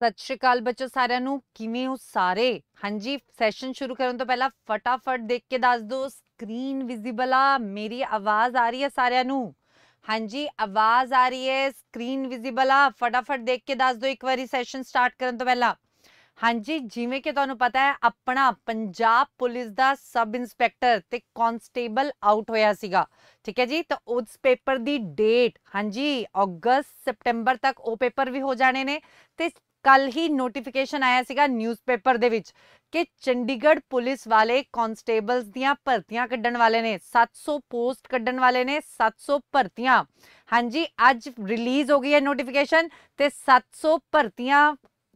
ਸਤਿ ਸ਼੍ਰੀ ਅਕਾਲ ਬੱਚੋ ਸਾਰਿਆਂ ਨੂੰ ਕਿਵੇਂ ਹੋ ਸਾਰੇ ਹਾਂਜੀ ਸੈਸ਼ਨ ਸ਼ੁਰੂ ਕਰਨ ਤੋਂ ਪਹਿਲਾਂ ਫਟਾਫਟ ਦੇਖ ਕੇ ਦੱਸ ਦਿਓ ਸਕਰੀਨ ਵਿਜ਼ੀਬਲ ਆ ਮੇਰੀ ਆਵਾਜ਼ ਆ ਰਹੀ ਹੈ ਸਾਰਿਆਂ ਨੂੰ ਹਾਂਜੀ ਆਵਾਜ਼ ਆ ਰਹੀ ਹੈ ਸਕਰੀਨ ਵਿਜ਼ੀਬਲ ਆ ਫਟਾਫਟ ਦੇਖ ਕੇ ਦੱਸ ਦਿਓ ਇੱਕ ਵਾਰੀ ਸੈਸ਼ਨ ਸਟਾਰਟ ਕਰਨ ਤੋਂ ਪਹਿਲਾਂ ਹਾਂਜੀ ਜਿਵੇਂ ਕਿ ਤੁਹਾਨੂੰ ਪਤਾ ਹੈ ਆਪਣਾ ਪੰਜਾਬ ਪੁਲਿਸ ਦਾ ਸਬ ਇੰਸਪੈਕਟਰ ਤੇ ਕਨਸਟੇਬਲ ਆਊਟ ਹੋਇਆ ਸੀਗਾ ਠੀਕ ਹੈ ਜੀ ਤਾਂ ਉਸ ਪੇਪਰ ਦੀ ਡੇਟ ਹਾਂਜੀ ਅਗਸਤ ਸਪਟੈਂਬਰ ਤੱਕ ਉਹ ਪੇਪਰ ਵੀ ਹੋ ਜਾਣੇ ਨੇ ਤੇ ਕੱਲ ਹੀ ਨੋਟੀਫਿਕੇਸ਼ਨ ਆਇਆ ਸੀਗਾ ਨਿਊਜ਼ਪੇਪਰ ਦੇ ਵਿੱਚ ਕਿ ਚੰਡੀਗੜ੍ਹ ਪੁਲਿਸ ਵਾਲੇ ਕਨਸਟੇਬਲਸ ਦੀਆਂ ਭਰਤੀਆਂ ਕੱਢਣ ਵਾਲੇ ਨੇ 700 ਪੋਸਟ ਕੱਢਣ ਵਾਲੇ ਨੇ 700 ਭਰਤੀਆਂ ਹਾਂਜੀ ਅੱਜ ਰਿਲੀਜ਼ ਹੋ ਗਈ ਹੈ ਨੋਟੀਫਿਕੇਸ਼ਨ ਤੇ 700 ਭਰਤੀਆਂ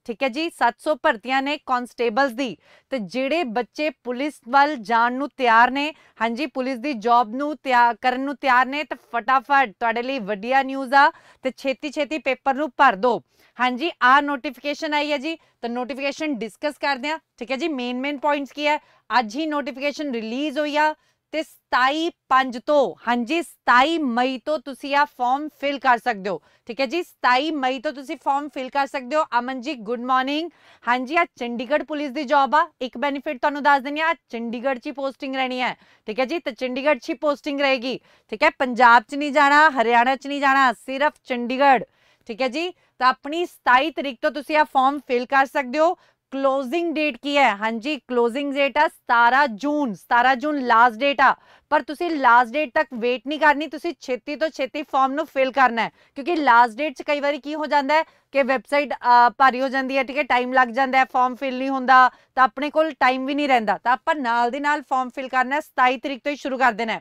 ਠੀਕ ਹੈ ਜੀ 700 ਭਰਤੀਆਂ ਨੇ ਕਨਸਟੇਬਲਸ ਦੀ ਤੇ ਜਿਹੜੇ ਬੱਚੇ ਪੁਲਿਸ ਵੱਲ ਜਾਣ ਨੂੰ ਤਿਆਰ ਨੇ ਹਾਂਜੀ ਪੁਲਿਸ ਦੀ ਜੌਬ ਨੂੰ ਤਿਆਰ ਕਰਨ ਨੂੰ ਤਿਆਰ ਨੇ ਤਾਂ ਫਟਾਫਟ ਤੁਹਾਡੇ ਲਈ ਵਧੀਆ ਨਿਊਜ਼ ਆ ਤੇ ਛੇਤੀ ਛੇਤੀ ਪੇਪਰ ਨੂੰ ਭਰ ਦਿਓ ਹਾਂਜੀ ਆ ਨੋਟੀਫਿਕੇਸ਼ਨ ਆਈ ਹੈ ਜੀ ਤਾਂ ਨੋਟੀਫਿਕੇਸ਼ਨ ਡਿਸਕਸ ਕਰਦੇ ਆ ਠੀਕ ਹੈ ਜੀ ਮੇਨ ਮੇਨ ਪੁਆਇੰਟਸ ਕੀ ਹੈ ਅੱਜ ਹੀ ਨੋਟੀਫਿਕੇਸ਼ਨ ਰਿਲੀਜ਼ ਹੋਈ ਆ ਤੇ 27 5 ਤੋਂ ਹਾਂਜੀ 27 ਮਈ ਤੋਂ ਤੁਸੀਂ ਆ ਫਾਰਮ ਫਿਲ ਕਰ ਸਕਦੇ ਹੋ ਠੀਕ ਹੈ ਜੀ 27 ਮਈ ਤੋਂ ਤੁਸੀਂ ਫਾਰਮ ਫਿਲ ਕਰ ਸਕਦੇ ਹੋ ਅਮਨ ਜੀ ਗੁੱਡ ਮਾਰਨਿੰਗ ਹਾਂਜੀ ਆ ਚੰਡੀਗੜ੍ਹ ਪੁਲਿਸ ਦੀ ਜੌਬ ਆ ਇੱਕ ਬੈਨੀਫਿਟ ਤੁਹਾਨੂੰ ਦੱਸ ਦਿੰਨੀ ਆ ਚੰਡੀਗੜ੍ਹ 'ਚ ਪੋਸਟਿੰਗ ਰਹਿਣੀ ਹੈ ਠੀਕ ਹੈ ਜੀ ਤੇ ਚੰਡੀਗੜ੍ਹ 'ਚ ਪੋਸਟਿੰਗ ਰਹੇਗੀ ਠੀਕ ਹੈ ਪੰਜਾਬ 'ਚ ਨਹੀਂ ਜਾਣਾ ਹਰਿਆਣਾ 'ਚ ਨਹੀਂ ਜਾਣਾ ਸਿਰਫ ਚੰਡੀਗੜ੍ਹ ਠੀਕ ਹੈ ਜੀ ਤਾਂ ਆਪਣੀ 27 ਤਰੀਕ ਤੋਂ ਤੁਸੀਂ ਆ ਫਾਰਮ ਫਿਲ ਕਰ ਸਕਦੇ ਹੋ क्लोजिंग डेट की है हाँ जी क्लोजिंग डेट है सतारह जून सतारह जून लास्ट डेट आ ਪਰ ਤੁਸੀਂ ਲਾਸਟ ਡੇਟ ਤੱਕ ਵੇਟ ਨਹੀਂ ਕਰਨੀ ਤੁਸੀਂ ਛੇਤੀ ਤੋਂ ਛੇਤੀ ਫਾਰਮ ਨੂੰ ਫਿਲ ਕਰਨਾ ਹੈ ਕਿਉਂਕਿ ਲਾਸਟ ਡੇਟ 'ਚ ਕਈ ਵਾਰੀ ਕੀ ਹੋ ਜਾਂਦਾ ਹੈ ਕਿ ਵੈਬਸਾਈਟ ਭਾਰੀ ਹੋ ਜਾਂਦੀ ਹੈ ਠੀਕ ਹੈ ਟਾਈਮ ਲੱਗ ਜਾਂਦਾ ਹੈ ਫਾਰਮ ਫਿਲ ਨਹੀਂ ਹੁੰਦਾ ਤਾਂ ਆਪਣੇ ਕੋਲ ਟਾਈਮ ਵੀ ਨਹੀਂ ਰਹਿੰਦਾ ਤਾਂ ਆਪਾਂ ਨਾਲ ਦੀ ਨਾਲ ਫਾਰਮ ਫਿਲ ਕਰਨਾ ਹੈ 27 ਤਰੀਕ ਤੋਂ ਹੀ ਸ਼ੁਰੂ ਕਰ ਦੇਣਾ ਹੈ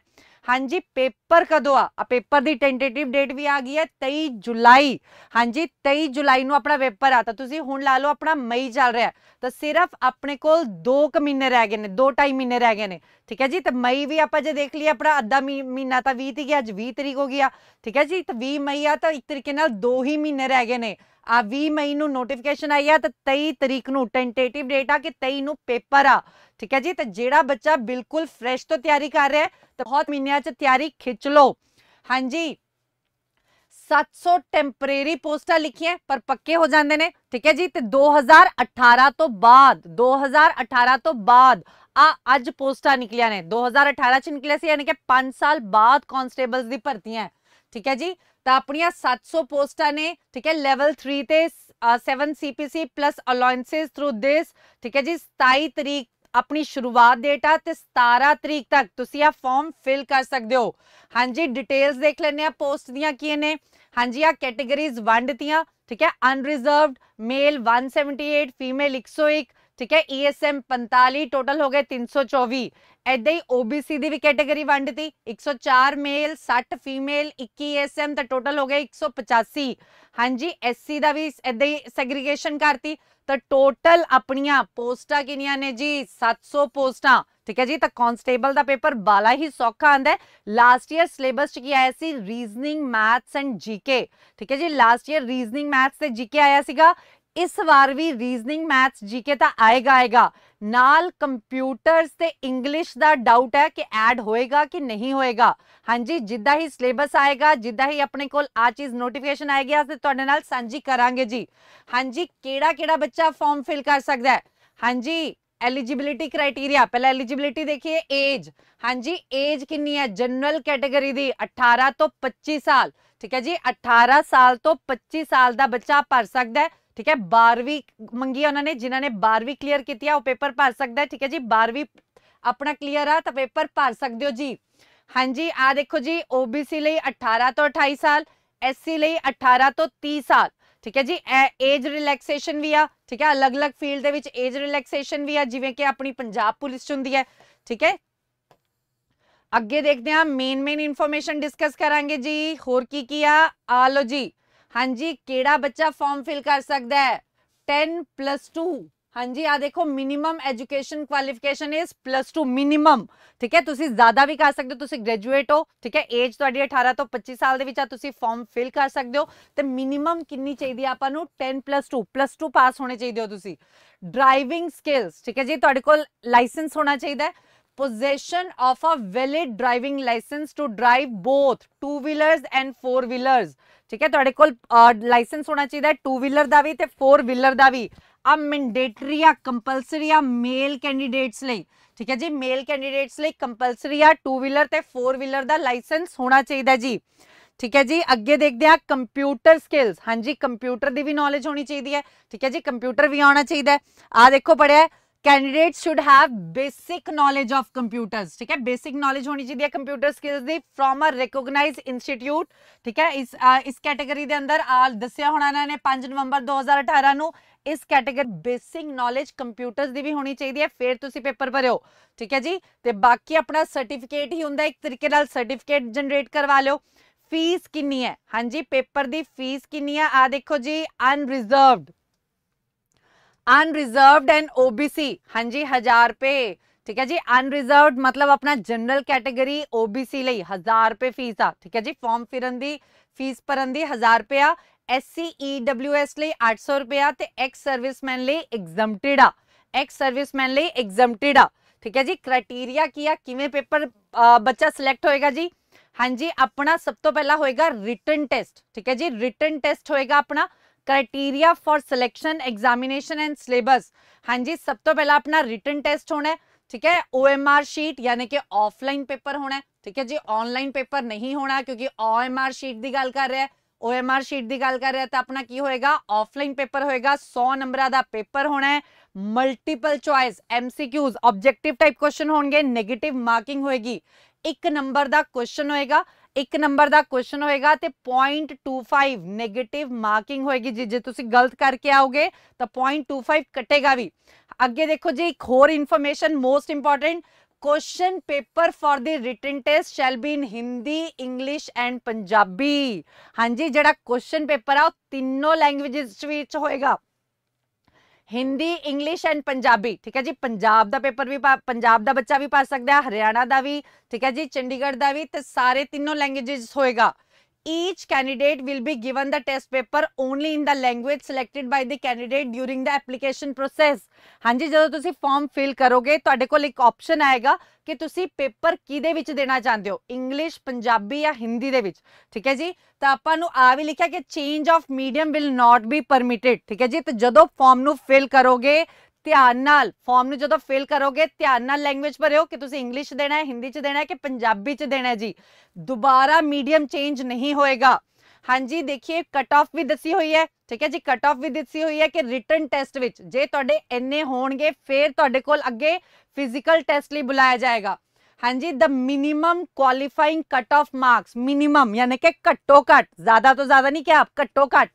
ਹਾਂਜੀ ਪੇਪਰ ਕਦੋਂ ਆ ਆ ਪੇਪਰ ਦੀ ਟੈਂਟੇਟਿਵ ਡੇਟ ਵੀ ਆ ਗਈ ਹੈ 23 ਜੁਲਾਈ ਹਾਂਜੀ 23 ਜੁਲਾਈ ਨੂੰ ਆਪਣਾ ਪੇਪਰ ਆ ਤਾਂ ਤੁਸੀਂ ਹੁਣ ਲਾ ਲਓ ਆਪਣਾ ਮਈ ਚੱਲ ਰਿਹਾ ਤਾਂ ਸਿਰਫ ਆਪਣੇ ਕੋਲ 2 ਕੁ ਮਹੀਨੇ ਰਹਿ ਗਏ ਨੇ 2 2.5 ਮਹੀਨੇ ਰਹਿ ਗਏ ਨੇ ਠੀਕ ਹੈ ਜੀ ਤਾਂ ਮਈ ਵੀ ਆਪਾਂ ਜੇ ਦੇਖ ਲਈ ਆਪਣਾ ਅੱਧਾ ਮਹੀਨਾ ਤਾਂ 20 ਤੇ ਗਿਆ ਅੱਜ 20 ਤਰੀਕ ਹੋ ਗਿਆ ਠੀਕ ਹੈ ਜੀ ਤਾਂ 20 ਮਈ ਆ ਤਾਂ ਇੱਕ ਤਰੀਕੇ ਨਾਲ 2 ਹੀ ਮਹੀਨੇ ਰਹਿ ਗਏ ਨੇ ਆ 20 ਮਈ ਨੂੰ ਨੋਟੀਫਿਕੇਸ਼ਨ ਆਈ ਆ ਤਾਂ 23 ਤਰੀਕ ਨੂੰ ਟੈਂਟੇਟਿਵ ਡੇਟ ਆ ਕਿ 23 ਨੂੰ ਪੇਪਰ ਆ ਠੀਕ ਹੈ ਜੀ ਤਾਂ ਜਿਹੜਾ ਬੱਚਾ ਬਿਲਕੁਲ ਫਰੈਸ਼ ਤੋਂ ਤਿਆਰੀ ਕਰ ਰਿਹਾ ਹੈ ਤਾਂ ਬਹੁਤ ਮਹੀਨਿਆਂ 'ਚ ਤਿਆਰੀ ਖਿੱਚ ਲਓ ਹਾਂਜੀ 700 ਟੈਂਪਰੇਰੀ ਪੋਸਟਾਂ ਲਿਖੀਆਂ ਪਰ ਪੱਕੇ ਹੋ ਜਾਂਦੇ ਨੇ ਠੀਕ ਹੈ ਜੀ ਤੇ 2018 ਤੋਂ ਬਾਅਦ 2018 ਤੋਂ ਬਾਅਦ ਆ ਅੱਜ ਪੋਸਟਾਂ ਨਿਕਲੀਆਂ ਨੇ 2018 ਚ ਨਿਕਲਿਆ ਸੀ ਯਾਨੀ ਕਿ 5 ਸਾਲ ਬਾਅਦ ਕਨਸਟੇਬਲਸ ਦੀ ਭਰਤੀਆਂ ਠੀਕ ਹੈ ਜੀ ਤਾਂ ਆਪਣੀਆਂ 700 ਪੋਸਟਾਂ ਨੇ ਠੀਕ ਹੈ ਲੈਵਲ 3 ਤੇ 7 CPC plus allowances through this ਠੀਕ ਹੈ ਜੀ 27 ਤਰੀਕ ਆਪਣੀ ਸ਼ੁਰੂਆਤ ਡੇਟ ਆ ਤੇ 17 ਤਰੀਕ ਤੱਕ ਤੁਸੀਂ ਆ ਫਾਰਮ ਫਿਲ ਕਰ ਸਕਦੇ ਹੋ ਹਾਂਜੀ ਡਿਟੇਲਸ ਦੇਖ ਲੈਣੇ ਆ ਪੋਸਟ ਦੀਆਂ ਕੀ ਨੇ ਹਾਂਜੀ ਆ ਕੈਟਾਗਰੀਜ਼ ਵੰਡਤੀਆਂ ਠੀਕ ਹੈ ਅਨਰੀਜ਼ਰਵਡ ਮੇਲ 178 ਫੀਮੇਲ 101 ਠੀਕ ਹੈ ESM 45 ਟੋਟਲ ਹੋ ਗਏ 324 ਐਦਾਂ ਹੀ OBC ਦੀ ਵੀ ਕੈਟਾਗਰੀ ਵੰਡਤੀ 104 ਮੇਲ 60 ਫੀਮੇਲ 21 ESM ਤਾਂ ਟੋਟਲ ਹੋ ਗਏ 185 ਹਾਂਜੀ ਐਸਸੀ ਦਾ ਵੀ ਇਦਾਂ ਹੀ ਸੈਗਰੀਗੇਸ਼ਨ ਕਰਤੀ ਤਾਂ ਟੋਟਲ ਆਪਣੀਆਂ ਪੋਸਟਾਂ ਕਿੰਨੀਆਂ ਨੇ ਜੀ 700 ਪੋਸਟਾਂ ਠੀਕ ਹੈ ਜੀ ਤਾਂ ਕਨਸਟੇਬਲ ਦਾ ਪੇਪਰ ਬਾਲਾ ਹੀ ਸੌਖਾ ਆਂਦਾ ਹੈ ਲਾਸਟ ਈਅਰ ਸਿਲੇਬਸ 'ਚ ਕੀ ਆਇਆ ਸੀ ਰੀਜ਼ਨਿੰਗ ਮੈਥਸ ਐਂਡ ਜੀਕੇ ਠੀਕ ਹੈ ਜੀ ਲਾਸਟ ਈਅਰ ਰੀਜ਼ਨਿੰਗ ਮੈਥਸ ਤੇ ਜੀਕੇ ਆਇਆ ਸੀਗਾ ਇਸ ਵਾਰ ਵੀ ਰੀਜ਼ਨਿੰਗ ਮੈਥਸ ਜੀਕੇ ਤਾਂ ਆਏਗਾ ਆਏਗਾ ਨਾਲ ਕੰਪਿਊਟਰਸ ਤੇ ਇੰਗਲਿਸ਼ ਦਾ ਡਾਊਟ ਹੈ ਕਿ ਐਡ ਹੋਏਗਾ ਕਿ ਨਹੀਂ ਹੋਏਗਾ ਹਾਂਜੀ ਜਿੱਦਾਂ ਹੀ ਸਿਲੇਬਸ ਆਏਗਾ ਜਿੱਦਾਂ ਹੀ ਆਪਣੇ ਕੋਲ ਆ ਚੀਜ਼ ਨੋਟੀਫਿਕੇਸ਼ਨ ਆਏਗੀ ਅਸੀਂ ਤੁਹਾਡੇ ਨਾਲ ਸਾਂਝੀ ਕਰਾਂਗੇ ਜੀ ਹਾਂਜੀ ਕਿਹੜਾ ਕਿਹੜਾ ਬੱਚਾ ਫਾਰਮ ਫਿਲ ਕਰ ਸਕਦਾ ਹੈ ਹਾਂਜੀ एलिजिबिलिटी क्राइटेरिया पहला एलिजिबिलिटी देखिए एज हाँ जी एज किन्नी है जनरल कैटेगरी दी 18 तो 25 साल ठीक है जी 18 साल तो 25 साल का बच्चा भर सकता है ठीक है बारहवीं ਮੰਗੀ ਉਹਨਾਂ ਨੇ ਜਿਨ੍ਹਾਂ ਨੇ 12ਵੀਂ ਕਲੀਅਰ ਕੀਤੀ ਆ ਉਹ ਪੇਪਰ ਭਰ ਸਕਦਾ ਹੈ ਠੀਕ ਹੈ ਜੀ 12ਵੀਂ ਆਪਣਾ ਕਲੀਅਰ ਆ ਤਾਂ ਪੇਪਰ ਭਰ ਸਕਦੇ ਹੋ ਜੀ ਹਾਂਜੀ ਆ ਦੇਖੋ ਜੀ OBC ਲਈ 18 ਤੋਂ 28 ਸਾਲ SC ਲਈ 18 ਤੋਂ 30 ਸਾਲ ਠੀਕ ਹੈ ਜੀ ਏਜ ਰਿਲੈਕਸੇਸ਼ਨ ਵੀ ਆ ਠੀਕ ਹੈ ਅਲੱਗ-ਅਲੱਗ ਫੀਲਡ ਦੇ ਵਿੱਚ ਏਜ ਰਿਲੈਕਸੇਸ਼ਨ ਵੀ ਆ ਜਿਵੇਂ ਕਿ ਆਪਣੀ ਪੰਜਾਬ ਪੁਲਿਸ ਚ ਹੁੰਦੀ ਹੈ ਠੀਕ ਹੈ ਅੱਗੇ ਦੇਖਦੇ ਹਾਂ ਮੇਨ ਮੇਨ ਇਨਫੋਰਮੇਸ਼ਨ ਡਿਸਕਸ ਕਰਾਂਗੇ ਜੀ ਹੋਰ ਕੀ ਕੀ ਆ ਆ ਲੋ ਜੀ ਹਾਂਜੀ ਕਿਹੜਾ ਬੱਚਾ ਫਾਰਮ ਫਿਲ ਕਰ ਸਕਦਾ ਹੈ 10 2 ਹਾਂਜੀ ਆ ਦੇਖੋ minimum education qualification is 2 minimum ਠੀਕ ਹੈ ਤੁਸੀਂ ਜ਼ਿਆਦਾ ਵੀ ਕਰ ਸਕਦੇ ਹੋ ਤੁਸੀਂ ਗ੍ਰੈਜੂਏਟ ਹੋ ਠੀਕ ਹੈ ਏਜ ਤੁਹਾਡੀ 18 ਤੋਂ 25 ਸਾਲ ਦੇ ਵਿੱਚ ਆ ਤੁਸੀਂ ਫਾਰਮ ਫਿਲ ਕਰ ਸਕਦੇ ਹੋ ਤੇ ਮਿਨੀਮਮ ਕਿੰਨੀ ਚਾਹੀਦੀ ਆ ਆਪਾਂ ਨੂੰ 10 2 2 ਪਾਸ ਹੋਣੇ ਚਾਹੀਦੇ ਹੋ ਤੁਸੀਂ ਡਰਾਈਵਿੰਗ ਸਕਿੱਲਸ ਠੀਕ ਹੈ ਜੀ ਤੁਹਾਡੇ ਕੋਲ ਲਾਇਸੈਂਸ ਹੋਣਾ ਚਾਹੀਦਾ ਹੈ possession of a valid driving license to drive both two wheelers and four wheelers ਠੀਕ ਹੈ ਤੁਹਾਡੇ ਕੋਲ ਲਾਇਸੈਂਸ ਹੋਣਾ ਚਾਹੀਦਾ ਹੈ ਟੂ ਵੀਲਰ ਦਾ ਵੀ ਤੇ ਫੋਰ ਵੀਲਰ ਦਾ ਵੀ ਆ ਮੈਂਡੇਟਰੀ ਆ ਕੰਪਲਸਰੀ ਆ ਮੇਲ ਕੈਂਡੀਡੇਟਸ ਲਈ ਠੀਕ ਹੈ ਜੀ ਮੇਲ ਕੈਂਡੀਡੇਟਸ ਲਈ ਕੰਪਲਸਰੀ ਆ ਟੂ ਵੀਲਰ ਤੇ ਫੋਰ ਵੀਲਰ ਦਾ ਲਾਇਸੈਂਸ ਹੋਣਾ ਚਾਹੀਦਾ ਜੀ ਠੀਕ ਹੈ ਜੀ ਅੱਗੇ ਦੇਖਦੇ ਆ ਕੰਪਿਊਟਰ ਸਕਿੱਲਸ ਹਾਂਜੀ ਕੰਪਿਊਟਰ ਦੀ ਵੀ ਨੌਲੇਜ ਹੋਣੀ ਚਾਹੀਦੀ ਹੈ ਠੀਕ ਹੈ ਜੀ ਕੰਪਿਊਟਰ ਵੀ ਆਉਣਾ ਚਾਹੀਦਾ ਆ ਦੇਖੋ ਪੜਿਆ candidate should have basic knowledge of computers ਠੀਕ ਹੈ ਬੇਸਿਕ ਨੋਲੇਜ ਹੋਣੀ ਚਾਹੀਦੀ ਹੈ ਕੰਪਿਊਟਰ ਸਕਿੱਲਸ ਦੀ ਫਰੋਮ ਅ ਰੈਕੋਗਨਾਈਜ਼ਡ ਇੰਸਟੀਟਿਊਟ ਠੀਕ ਹੈ ਇਸ ਇਸ ਕੈਟਾਗਰੀ ਦੇ ਅੰਦਰ ਆਲ ਦੱਸਿਆ ਹੋਣਾ ਇਹਨਾਂ ਨੇ 5 ਨਵੰਬਰ 2018 ਨੂੰ ਇਸ ਕੈਟਾਗਰੀ ਬੇਸਿਕ ਨੋਲੇਜ ਕੰਪਿਊਟਰਸ ਦੀ ਵੀ ਹੋਣੀ ਚਾਹੀਦੀ ਹੈ ਫਿਰ ਤੁਸੀਂ ਪੇਪਰ ਭਰਿਓ ਠੀਕ ਹੈ ਜੀ ਤੇ ਬਾਕੀ ਆਪਣਾ ਸਰਟੀਫਿਕੇਟ ਹੀ ਹੁੰਦਾ ਇੱਕ ਤਰੀਕੇ ਨਾਲ ਸਰਟੀਫਿਕੇਟ ਜਨਰੇਟ ਕਰਵਾ ਲਿਓ ਫੀਸ ਕਿੰਨੀ ਹੈ ਹਾਂਜੀ ਪੇਪਰ ਦੀ ਫੀਸ ਕਿੰਨੀ ਆ ਆ ਦੇਖੋ ਜੀ ਅਨਰਿਜ਼ਰਵਡ अनरिजर्व एंड ओबीसी हाँ जी हजार पे ठीक है जी अनरिजर्व मतलब अपना जनरल कैटेगरी ओबीसी ਲਈ 1000 ਰੁਪਏ ਫੀਸ ਆ ਠੀਕ ਹੈ ਜੀ ਫਾਰਮ ਫਿਰਨ ਦੀ ਫੀਸ ਭਰਨ ਦੀ 1000 ਰੁਪਏ ਆ ਐਸਸੀ ਈਡਬਲਯੂਐਸ ਲਈ 800 ਰੁਪਏ ਆ ਤੇ ਐਕਸ ਸਰਵਿਸਮੈਨ ਲਈ ਐਗਜ਼ੈਂਪਟਡ ਆ ਐਕਸ ਸਰਵਿਸਮੈਨ ਲਈ ਐਗਜ਼ੈਂਪਟਡ ਆ ਠੀਕ ਹੈ ਜੀ ਕ੍ਰਾਈਟੇਰੀਆ ਕੀ ਆ ਕਿਵੇਂ ਪੇਪਰ ਬੱਚਾ ਸਿਲੈਕਟ ਹੋਏਗਾ ਜੀ ਹਾਂਜੀ ਆਪਣਾ ਸਭ ਤੋਂ ਪਹਿਲਾਂ ਹੋਏਗਾ ਰਿਟਨ ਟੈਸਟ ਠੀਕ ਹੈ ਜੀ ਰਿਟਨ ਟੈਸਟ ਹੋਏਗਾ ਆਪਣਾ for selection examination and syllabus हाँ जी सब तो पहला अपना रिटर्न टेस्ट होना है ठीक है ओ एम आर शीट यानी कि ऑफलाइन पेपर होना है ठीक है जी ऑनलाइन पेपर नहीं होना क्योंकि ओ एम आर शीट की गल कर रहे हैं ओ एम आर शीट की गल कर रहे हैं तो अपना की होएगा ऑफलाइन पेपर होएगा सौ नंबर का पेपर होना है multiple choice MCQs objective type question होंगे नेगेटिव मार्किंग होएगी 1 ਨੰਬਰ ਦਾ ਕੁਐਸਚਨ ਹੋਏਗਾ 1 ਨੰਬਰ ਦਾ ਕੁਐਸਚਨ ਹੋਏਗਾ ਤੇ 0.25 네ਗੇਟਿਵ ਮਾਰਕਿੰਗ ਹੋਏਗੀ ਜੇ ਜੇ ਤੁਸੀਂ ਗਲਤ ਕਰਕੇ ਆਓਗੇ ਤਾਂ 0.25 ਕੱਟੇਗਾ ਵੀ ਅੱਗੇ ਦੇਖੋ ਜੀ ਇੱਕ ਹੋਰ information most important question paper for the written test shall be in Hindi English and Punjabi हाँ जी जरा क्वेश्चन पेपर आ तीनों लैंग्वेज होएगा ਹਿੰਦੀ ਇੰਗਲਿਸ਼ ਐਂਡ ਪੰਜਾਬੀ ਠੀਕ ਹੈ ਜੀ ਪੰਜਾਬ ਦਾ ਪੇਪਰ ਵੀ ਪੰਜਾਬ ਦਾ ਬੱਚਾ ਵੀ ਪਾ ਸਕਦਾ ਹੈ ਹਰਿਆਣਾ ਦਾ ਵੀ ਠੀਕ ਹੈ ਜੀ ਚੰਡੀਗੜ੍ਹ ਦਾ ਵੀ ਤੇ ਸਾਰੇ ਤਿੰਨੋਂ ਲੈਂਗੁਏਜਸ ਹੋਏਗਾ each candidate will be given the test paper only in the language selected by the candidate during the application process ਹਾਂਜੀ ਜਦੋਂ ਤੁਸੀਂ ਫਾਰਮ ਫਿਲ ਕਰੋਗੇ ਤੁਹਾਡੇ ਕੋਲ ਇੱਕ ਆਪਸ਼ਨ ਆਏਗਾ ਕਿ ਤੁਸੀਂ ਪੇਪਰ ਕਿਹਦੇ ਵਿੱਚ ਦੇਣਾ ਚਾਹੁੰਦੇ ਹੋ ਇੰਗਲਿਸ਼ ਪੰਜਾਬੀ ਜਾਂ ਹਿੰਦੀ ਦੇ ਵਿੱਚ ਠੀਕ ਹੈ ਜੀ ਤਾਂ ਆਪਾਂ ਨੂੰ ਆ ਵੀ ਲਿਖਿਆ ਕਿ change of medium will not be permitted ਠੀਕ ਹੈ ਜੀ ਤੇ ਜਦੋਂ ਫਾਰਮ ਨੂੰ ਫਿਲ ਕਰੋਗੇ ਧਿਆਨ ਨਾਲ ਫਾਰਮ ਨੂੰ ਜਦੋਂ ਫਿਲ ਕਰੋਗੇ ਧਿਆਨ ਨਾਲ ਲੈਂਗੁਏਜ ਭਰਿਓ ਕਿ ਤੁਸੀਂ ਇੰਗਲਿਸ਼ ਦੇਣਾ ਹੈ ਹਿੰਦੀ ਚ ਦੇਣਾ ਹੈ ਕਿ ਪੰਜਾਬੀ ਚ ਦੇਣਾ ਹੈ ਜੀ ਦੁਬਾਰਾ ਮੀਡੀਅਮ ਚੇਂਜ ਨਹੀਂ ਹੋਏਗਾ ਹਾਂਜੀ ਦੇਖिए ਕਟ ਆਫ ਵੀ ਦੱਸੀ ਹੋਈ ਹੈ ਠੀਕ ਹੈ ਜੀ ਕਟ ਆਫ ਵੀ ਦਿੱਤੀ ਹੋਈ ਹੈ ਕਿ ਰਿਟਨ ਟੈਸਟ ਵਿੱਚ ਜੇ ਤੁਹਾਡੇ ਇੰਨੇ ਹੋਣਗੇ ਫਿਰ ਤੁਹਾਡੇ ਕੋਲ ਅੱਗੇ ਫਿਜ਼ੀਕਲ ਟੈਸਟ ਲਈ ਬੁਲਾਇਆ ਜਾਏਗਾ ਹਾਂਜੀ the minimum qualifying cut off marks minimum यानी ਕਿ ਘੱਟੋ ਘੱਟ ਜ਼ਿਆਦਾ ਤੋਂ ਜ਼ਿਆਦਾ ਨਹੀਂ ਕਿ ਆਪ ਘੱਟੋ ਘੱਟ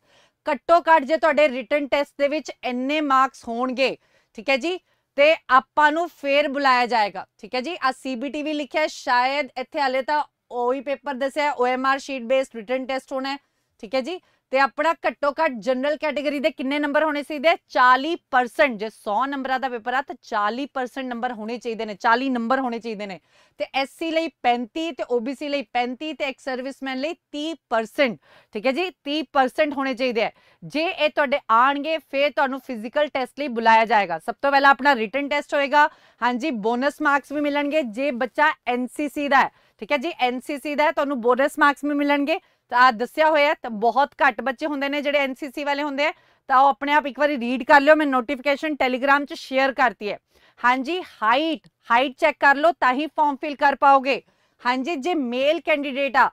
ਘੱਟੋ ਘੱਟ ਜੇ ਤੁਹਾਡੇ ਰਿਟਨ ਟੈਸਟ ਦੇ ਵਿੱਚ ਇੰਨੇ ਮਾਰਕਸ ਹੋਣਗੇ ਠੀਕ ਹੈ ਜੀ ਤੇ ਆਪਾਂ ਨੂੰ ਫੇਰ ਬੁਲਾਇਆ ਜਾਏਗਾ ਠੀਕ ਹੈ ਜੀ ਆ ਸੀਬੀਟੀ ਵੀ ਲਿਖਿਆ ਸ਼ਾਇਦ ਇੱਥੇ ਹਲੇ ਤਾਂ ਉਹੀ ਪੇਪਰ ਦੱਸਿਆ OMR sheet based written test ਹੋਣਾ ਹੈ ਠੀਕ ਹੈ ਜੀ ਤੇ ਆਪਣਾ ਘੱਟੋ ਘੱਟ ਜਨਰਲ ਕੈਟਾਗਰੀ ਦੇ ਕਿੰਨੇ ਨੰਬਰ ਹੋਣੇ ਚਾਹੀਦੇ 40% ਜੇ 100 ਨੰਬਰਾਂ ਦਾ ਪੇਪਰ ਆ ਤਾਂ 40% ਨੰਬਰ ਹੋਣੇ ਚਾਹੀਦੇ ਨੇ 40 ਨੰਬਰ ਹੋਣੇ ਚਾਹੀਦੇ ਨੇ ਤੇ ਐਸਸੀ ਲਈ 35 ਤੇ ਓਬੀਸੀ ਲਈ 35 ਤੇ ਐਕਸ ਸਰਵਿਸਮੈਨ ਲਈ 30% ਠੀਕ ਹੈ ਜੀ 30% ਹੋਣੇ ਚਾਹੀਦੇ ਆ ਜੇ ਇਹ ਤੁਹਾਡੇ ਆਣਗੇ ਫਿਰ ਤੁਹਾਨੂੰ ਫਿਜ਼ੀਕਲ ਟੈਸਟ ਲਈ ਬੁਲਾਇਆ ਜਾਏਗਾ ਸਭ ਤੋਂ ਪਹਿਲਾਂ ਆਪਣਾ ਰਿਟਨ ਟੈਸਟ ਹੋਏਗਾ ਹਾਂਜੀ ਬੋਨਸ ਮਾਰਕਸ ਵੀ ਮਿਲਣਗੇ ਜੇ ਬੱਚਾ ਐਨਸੀਸੀ ਦਾ ਹੈ ਠੀਕ ਹੈ ਜੀ ਐਨਸੀਸੀ ਦਾ ਹੈ ਤੁਹਾਨੂੰ ਬੋਨਸ ਮਾਰਕਸ ਵੀ ਮਿਲਣਗੇ तो आ दसिया हो बहुत घट बचे होंगे ने जोड़े एनसीसी वाले होंगे तो अपने आप एक बार रीड कर लो मैं नोटिफिकेशन टैलीग्राम से शेयर करती है हाँ जी हाइट हाइट चैक कर लो ता ही फॉर्म फिल कर पाओगे हाँ जी जे मेल कैंडीडेट आ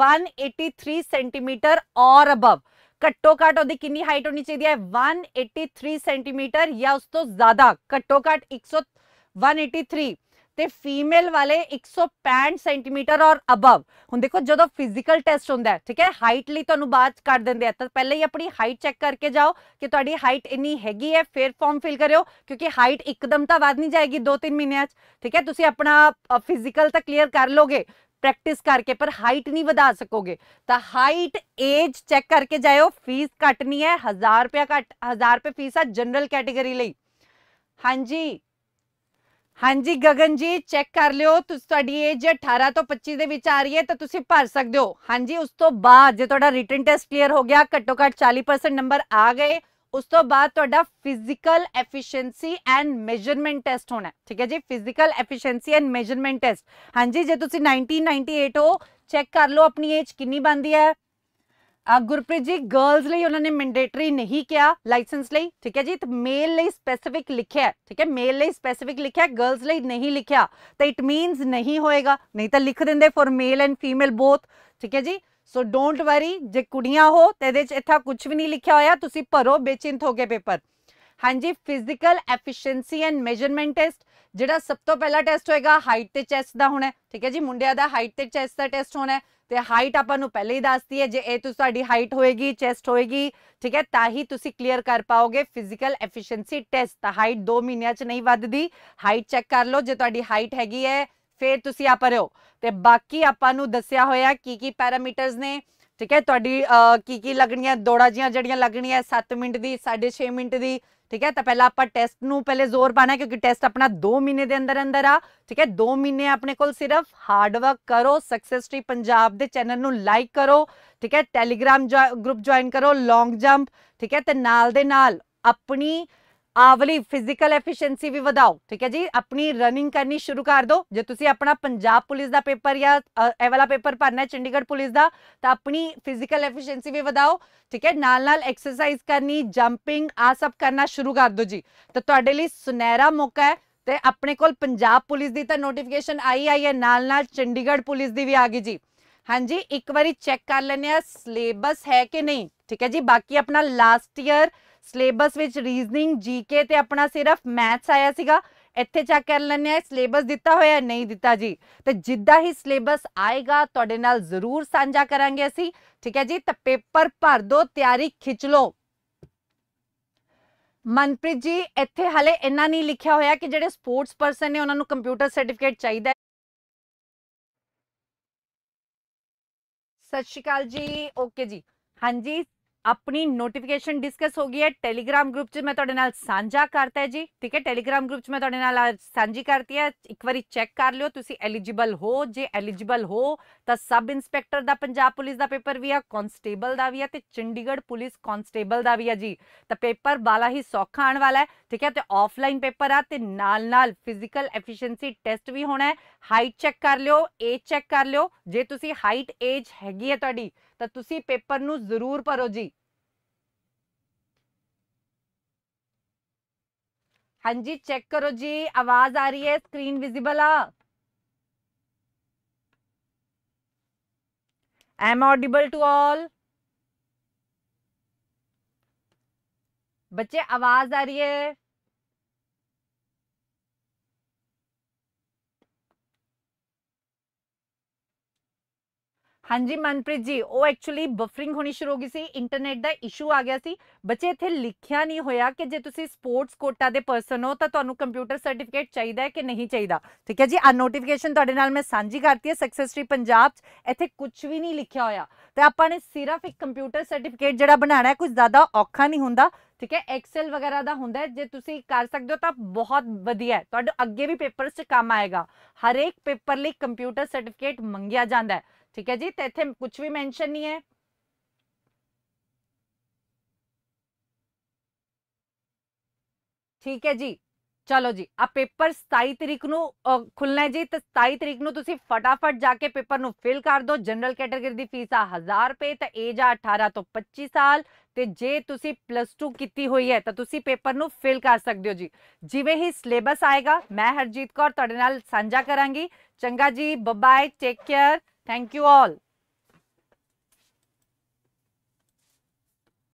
वन एटी थ्री सेंटीमीटर और अबव घटो घट वो कि हाइट होनी चाहिए है वन एटी थ्री सेंटीमीटर या उस तो ज़्यादा घट्टो घट एक सौ वन एटी थ्री ਤੇ ਫੀਮੇਲ ਵਾਲੇ 165 ਸੈਂਟੀਮੀਟਰ ਔਰ ਅਬਵ ਹੁਣ ਦੇਖੋ ਜਦੋਂ ਫਿਜ਼ੀਕਲ ਟੈਸਟ ਹੁੰਦਾ ਠੀਕ ਹੈ ਹਾਈਟ ਲਈ ਤੁਹਾਨੂੰ ਬਾਅਦ ਕਰ ਦਿੰਦੇ ਆ ਤਾਂ ਪਹਿਲਾਂ ਹੀ ਆਪਣੀ ਹਾਈਟ ਚੈੱਕ ਕਰਕੇ ਜਾਓ ਕਿ ਤੁਹਾਡੀ ਹਾਈਟ ਇੰਨੀ ਹੈਗੀ ਹੈ ਫਿਰ ਫਾਰਮ ਫਿਲ ਕਰਿਓ ਕਿਉਂਕਿ ਹਾਈਟ ਇੱਕਦਮ ਤਾਂ ਵਧ ਨਹੀਂ ਜਾਏਗੀ 2-3 ਮਹੀਨਿਆਂ 'ਚ ਠੀਕ ਹੈ ਤੁਸੀਂ ਆਪਣਾ ਫਿਜ਼ੀਕਲ ਤਾਂ ਕਲੀਅਰ ਕਰ ਲੋਗੇ प्रैक्टिस करके पर हाइट नहीं बढ़ा सकोगे तो हाइट एज चेक करके जाओ फीस घटनी है हजार रुपया घट हजार रुपये फीस है जनरल कैटेगरी ली हाँ जी ਹਾਂਜੀ ਗਗਨ ਜੀ ਚੈੱਕ ਕਰ ਲਿਓ ਤੁਹਾਡੀ ਏਜ 18 ਤੋਂ 25 ਦੇ ਵਿੱਚ ਆ ਰਹੀ ਹੈ ਤਾਂ ਤੁਸੀਂ ਭਰ ਸਕਦੇ ਹੋ ਹਾਂਜੀ ਉਸ ਤੋਂ ਬਾਅਦ ਜੇ ਤੁਹਾਡਾ ਰਿਟਨ ਟੈਸਟ ਕਲੀਅਰ ਹੋ ਗਿਆ ਘੱਟੋ ਘੱਟ 40% ਨੰਬਰ ਆ ਗਏ ਉਸ ਤੋਂ ਬਾਅਦ ਤੁਹਾਡਾ physical efficiency and measurement test ਹੋਣਾ ਠੀਕ ਹੈ ਜੀ physical efficiency and measurement test ਹਾਂਜੀ ਜੇ ਤੁਸੀਂ 1998 ਹੋ ਚੈੱਕ ਕਰ ਲਓ ਆਪਣੀ ਏਜ ਕਿੰਨੀ ਬਣਦੀ ਹੈ ਗੁਰਪ੍ਰੀਤ ਜੀ ਗਰਲਸ ਲਈ ਉਹਨਾਂ ਨੇ ਮੈਂਡੇਟਰੀ ਨਹੀਂ ਕਿਹਾ ਲਾਇਸੈਂਸ ਲਈ ਠੀਕ ਹੈ ਜੀ ਤੇ ਮੇਲ ਲਈ ਸਪੈਸਿਫਿਕ ਲਿਖਿਆ ਠੀਕ ਹੈ ਮੇਲ ਲਈ ਸਪੈਸਿਫਿਕ ਲਿਖਿਆ ਗਰਲਸ ਲਈ ਨਹੀਂ ਲਿਖਿਆ ਤਾਂ ਇਟ ਮੀਨਸ ਨਹੀਂ ਹੋਏਗਾ ਨਹੀਂ ਤਾਂ ਲਿਖ ਦਿੰਦੇ for male and female both ਠੀਕ ਹੈ ਜੀ ਸੋ ਡੋਨਟ ਵਰੀ ਜੇ ਕੁੜੀਆਂ ਹੋ ਤੇ ਇਹਦੇ 'ਚ ਇੱਥਾ ਕੁਝ ਵੀ ਨਹੀਂ ਲਿਖਿਆ ਹੋਇਆ ਤੁਸੀਂ ਭਰੋ ਬੇਚਿੰਤ ਹੋ ਕੇ ਪੇਪਰ ਹਾਂਜੀ physical efficiency and measurement test ਜਿਹੜਾ ਸਭ ਤੋਂ ਪਹਿਲਾ ਟੈਸਟ ਹੋਏਗਾ ਹਾਈਟ ਤੇ ਚੈਸਟ ਦਾ ਹੋਣਾ ਠੀਕ ਹੈ ਜੀ ਮੁੰਡਿਆਂ ਦਾ ਹਾਈਟ ਤੇ ਚੈਸਟ ਦਾ ਟੈਸਟ ਹੋਣਾ ਹੈ ਤੇ ਹਾਈਟ ਆਪਾਂ ਨੂੰ ਪਹਿਲੇ ਹੀ ਦੱਸਦੀ ਹੈ ਜੇ ਇਹ ਤੁਸੀਂ ਤੁਹਾਡੀ ਹਾਈਟ ਹੋਏਗੀ ਚੈਸਟ ਹੋਏਗੀ ਠੀਕ ਹੈ ਤਾਂ ਹੀ ਤੁਸੀਂ ਕਲੀਅਰ ਕਰ ਪਾਓਗੇ ਫਿਜ਼ੀਕਲ ਐਫੀਸ਼ੀਐਂਸੀ ਟੈਸਟ ਤਾਂ ਹਾਈਟ 2 ਮਹੀਨਿਆਂ 'ਚ ਨਹੀਂ ਵੱਧਦੀ ਹਾਈਟ ਚੈੱਕ ਕਰ ਲਓ ਜੇ ਤੁਹਾਡੀ ਹਾਈਟ ਹੈਗੀ ਹੈ ਫਿਰ ਤੁਸੀਂ ਆ ਪਰਿਓ ਤੇ ਬਾਕੀ ਆਪਾਂ ਨੂੰ ਦੱਸਿਆ ਹੋਇਆ ਕੀ ਕੀ ਪੈਰਾਮੀਟਰਸ ਨੇ ਠੀਕ ਹੈ ਤੁਹਾਡੀ ਕੀ ਕੀ ਲੱਗਣੀਆਂ ਦੌੜਾਂ ਜੀਆਂ ਜਿਹੜੀਆਂ ਲੱਗਣੀਆਂ 7 ਮਿੰਟ ਦੀ 6.5 ਮਿੰਟ ਦੀ ਠੀਕ ਹੈ ਤਾਂ ਪਹਿਲਾਂ ਆਪਾਂ ਟੈਸਟ ਨੂੰ ਪਹਿਲੇ ਜ਼ੋਰ ਪਾਣਾ ਕਿਉਂਕਿ ਟੈਸਟ ਆਪਣਾ 2 ਮਹੀਨੇ ਦੇ ਅੰਦਰ ਅੰਦਰ ਆ ਠੀਕ ਹੈ 2 ਮਹੀਨੇ ਆਪਣੇ ਕੋਲ ਸਿਰਫ ਹਾਰਡ ਵਰਕ ਕਰੋ ਸਕਸੈਸ ਟ੍ਰੀ ਪੰਜਾਬ ਦੇ ਚੈਨਲ ਨੂੰ ਲਾਈਕ ਕਰੋ ਠੀਕ ਹੈ ਟੈਲੀਗ੍ਰਾਮ ਗਰੁੱਪ ਜੁਆਇਨ ਕਰੋ ਲੌਂਗ ਜੰਪ ਠੀਕ ਹੈ ਤੇ ਨਾਲ ਦੇ ਨਾਲ ਆਪਣੀ ਆਵਲੀ ਫਿਜ਼ੀਕਲ ਐਫੀਸ਼ੀਐਂਸੀ ਵੀ ਵਧਾਓ ਠੀਕ ਹੈ ਜੀ ਆਪਣੀ ਰਨਿੰਗ ਕਰਨੀ ਸ਼ੁਰੂ ਕਰ ਦਿਓ ਜੇ ਤੁਸੀਂ ਆਪਣਾ ਪੰਜਾਬ ਪੁਲਿਸ ਦਾ ਪੇਪਰ ਜਾਂ ਇਹ ਵਾਲਾ ਪੇਪਰ ਭਰਨਾ ਹੈ ਚੰਡੀਗੜ੍ਹ ਪੁਲਿਸ ਦਾ ਤਾਂ ਆਪਣੀ ਫਿਜ਼ੀਕਲ ਐਫੀਸ਼ੀਐਂਸੀ ਵੀ ਵਧਾਓ ਠੀਕ ਹੈ ਨਾਲ ਨਾਲ ਐਕਸਰਸਾਈਜ਼ ਕਰਨੀ ਜੰਪਿੰਗ ਆ ਸਭ ਕਰਨਾ ਸ਼ੁਰੂ ਕਰ ਦਿਓ ਜੀ ਤਾਂ ਤੁਹਾਡੇ ਲਈ ਸੁਨਹਿਰਾ ਮੌਕਾ ਹੈ ਤੇ ਆਪਣੇ ਕੋਲ ਪੰਜਾਬ ਪੁਲਿਸ ਦੀ ਤਾਂ ਨੋਟੀਫਿਕੇਸ਼ਨ ਆਈ ਆਈ ਹੈ ਨਾਲ ਨਾਲ ਚੰਡੀਗੜ੍ਹ ਪੁਲਿਸ ਦੀ ਵੀ ਆ ਗਈ ਜੀ ਹਾਂਜੀ ਇੱਕ ਵਾਰੀ ਚੈੱਕ ਕਰ ਲੈਣੇ ਆ ਸਿਲੇਬਸ ਹੈ ਕਿ ਨਹੀਂ ਠੀਕ ਹੈ ਜੀ ਬਾਕੀ ਆਪਣਾ ਲਾਸਟ ਈਅਰ ਸਿਲੇਬਸ ਵਿੱਚ ਰੀਜ਼ਨਿੰਗ ਜੀਕੇ ਤੇ ਆਪਣਾ ਸਿਰਫ ਮੈਥਸ ਆਇਆ ਸੀਗਾ ਇੱਥੇ ਚੈੱਕ ਕਰ ਲੈਣੇ ਆ ਸਿਲੇਬਸ ਦਿੱਤਾ ਹੋਇਆ ਨਹੀਂ ਦਿੱਤਾ ਜੀ ਤੇ ਜਿੱਦਾਂ ਹੀ ਸਿਲੇਬਸ ਆਏਗਾ ਤੁਹਾਡੇ ਨਾਲ ਜ਼ਰੂਰ ਸਾਂਝਾ ਕਰਾਂਗੇ ਅਸੀਂ ਠੀਕ ਹੈ ਜੀ ਤਾਂ ਪੇਪਰ ਭਰ ਦੋ ਤਿਆਰੀ ਖਿੱਚ ਲਓ ਮਨਪ੍ਰੀਤ ਜੀ ਇੱਥੇ ਹਲੇ ਇੰਨਾ ਨਹੀਂ ਲਿਖਿਆ ਹੋਇਆ ਕਿ ਜਿਹੜੇ ਸਪੋਰਟਸ ਪਰਸਨ ਨੇ ਉਹਨਾਂ ਨੂੰ ਕੰਪਿਊਟਰ ਸਰਟੀਫਿਕੇਟ ਚਾਹੀਦਾ ਸਤਿ ਸ਼੍ਰੀ ਅਕਾਲ ਜੀ ਓਕੇ ਜੀ ਹਾਂਜੀ ਆਪਣੀ ਨੋਟੀਫਿਕੇਸ਼ਨ ਡਿਸਕਸ ਹੋ ਗਈ ਹੈ ਟੈਲੀਗ੍ਰam ਗਰੁੱਪ 'ਚ ਮੈਂ ਤੁਹਾਡੇ ਨਾਲ ਸਾਂਝਾ ਕਰਤਾ ਹੈ ਜੀ ਠੀਕ ਹੈ ਟੈਲੀਗ੍ਰam ਗਰੁੱਪ 'ਚ ਮੈਂ ਤੁਹਾਡੇ ਨਾਲ ਸਾਂਝੀ ਕਰਤੀ ਹੈ ਇੱਕ ਵਾਰੀ ਚੈੱਕ ਕਰ ਲਿਓ ਤੁਸੀਂ ਐਲੀਜੀਬਲ ਹੋ ਜੇ ਐਲੀਜੀਬਲ ਹੋ ਤਾਂ ਸਬ ਇੰਸਪੈਕਟਰ ਦਾ ਪੰਜਾਬ ਪੁਲਿਸ ਦਾ ਪੇਪਰ ਵੀ ਆ ਕਨਸਟੇਬਲ ਦਾ ਵੀ ਆ ਤੇ ਚੰਡੀਗੜ੍ਹ ਪੁਲਿਸ ਕਨਸਟੇਬਲ ਦਾ ਵੀ ਆ ਜੀ ਤਾਂ ਪੇਪਰ ਬਾਲਾ ਹੀ ਸੌਖਾ ਆਣ ਵਾਲਾ ਹੈ ਠੀਕ ਹੈ ਤੇ ਆਫਲਾਈਨ ਪੇਪਰ ਆ ਤੇ ਨਾਲ ਨਾਲ ਫਿਜ਼ੀਕਲ ਐਫੀਸ਼ੀਐਂਸੀ ਟੈਸਟ ਵੀ ਹੋਣਾ ਹੈ ਹਾਈਟ ਚੈੱਕ ਕਰ ਲਿਓ ਏਜ ਚੈੱਕ ਕਰ ਲਿਓ ਜੇ ਤੁਸੀਂ ਹਾਈਟ ਏਜ ਹੈਗੀ ਹੈ ਤੁਹਾਡੀ ਤਾਂ ਤੁਸੀਂ ਪੇਪਰ ਨੂੰ ਜ਼ਰੂਰ ਭਰੋ ਜੀ ਹਾਂਜੀ ਚੈੱਕ ਕਰੋ ਜੀ ਆਵਾਜ਼ ਆ ਰਹੀ ਹੈ ਸਕਰੀਨ ਵਿਜ਼ੀਬਲ ਆ am audible to all बच्चे आवाज आ रही है हाँ जी मनप्रीत जी ਉਹ ਐਕਚੁਅਲੀ ਬਫਰਿੰਗ ਹੋਣੀ ਸ਼ੁਰੂ ਹੋ ਗਈ ਸੀ ਇੰਟਰਨੈਟ ਦਾ ਇਸ਼ੂ ਆ ਗਿਆ ਸੀ ਬੱਚੇ ਇੱਥੇ ਲਿਖਿਆ ਨਹੀਂ ਹੋਇਆ ਕਿ ਜੇ ਤੁਸੀਂ ਸਪੋਰਟਸ ਕੋਟਾ ਦੇ ਪਰਸਨ ਹੋ ਤਾਂ ਤੁਹਾਨੂੰ ਕੰਪਿਊਟਰ ਸਰਟੀਫਿਕੇਟ ਚਾਹੀਦਾ ਹੈ ਕਿ ਨਹੀਂ ਚਾਹੀਦਾ ਠੀਕ ਹੈ ਜੀ ਆ ਨੋਟੀਫਿਕੇਸ਼ਨ ਤੁਹਾਡੇ ਨਾਲ ਮੈਂ ਸਾਂਝੀ ਕਰਤੀ ਹੈ ਸਕਸੈਸਟਰੀ ਪੰਜਾਬ ਚ ਇੱਥੇ ਕੁਝ ਵੀ ਨਹੀਂ ਲਿਖਿਆ ਹੋਇਆ ਤੇ ਆਪਾਂ ਨੇ ਸਿਰਫ ਇੱਕ ਕੰਪਿਊਟਰ ਸਰਟੀਫਿਕੇਟ ਜਿਹੜਾ ਬਣਾਉਣਾ ਹੈ ਕੁਝ ਜ਼ਿਆਦਾ ਔਖਾ ਨਹੀਂ ਹੁੰਦਾ ਠੀਕ ਹੈ ਐਕਸਲ ਵਗੈਰਾ ਦਾ ਹੁੰਦਾ ਹੈ ਜੇ ਤੁਸੀਂ ਕਰ ਸਕਦੇ ਹੋ ਤਾਂ ਬਹੁਤ ਵਧੀਆ ਹੈ ਤੁਹਾਡੇ ਅੱਗੇ ਵੀ ਪੇਪਰਸ 'ਚ ਕੰਮ ਆਏਗਾ ਹਰੇਕ ਪੇਪਰ ਲਈ ਕੰਪਿਊਟਰ ਸਰਟੀਫਿਕੇਟ ਮੰਗਿਆ ਜਾਂਦਾ ਹੈ ठीक है जी तथ्य कुछ भी मेंशन नहीं है ठीक है जी चलो जी अब पेपर ਸਤਾਈ ਤਰੀਕ ਨੂੰ ਖੁੱਲਣਾ ਹੈ ਜੀ ਤਾਂ 27 ਤਰੀਕ ਨੂੰ ਤੁਸੀਂ ਫਟਾਫਟ ਜਾ ਕੇ ਪੇਪਰ ਨੂੰ ਫਿਲ ਕਰ ਦਿਓ ਜਨਰਲ ਕੈਟਾਗਰੀ ਦੀ ਫੀਸ ਆ 1000 ਰੁਪਏ ਤਾਂ ਏਜ ਆ 18 ਤੋਂ 25 ਸਾਲ ਤੇ ਜੇ ਤੁਸੀਂ ਪਲੱਸ 2 ਕੀਤੀ ਹੋਈ ਹੈ ਤਾਂ ਤੁਸੀਂ ਪੇਪਰ ਨੂੰ ਫਿਲ ਕਰ ਸਕਦੇ ਹੋ ਜੀ ਜਿਵੇਂ ਹੀ ਸਿਲੇਬਸ ਆਏਗਾ ਮੈਂ ਹਰਜੀਤ ਕੌਰ ਤੁਹਾਡੇ ਨਾਲ ਸਾਂਝਾ ਕਰਾਂਗੀ ਚੰਗਾ ਜੀ bye take care Thank you all.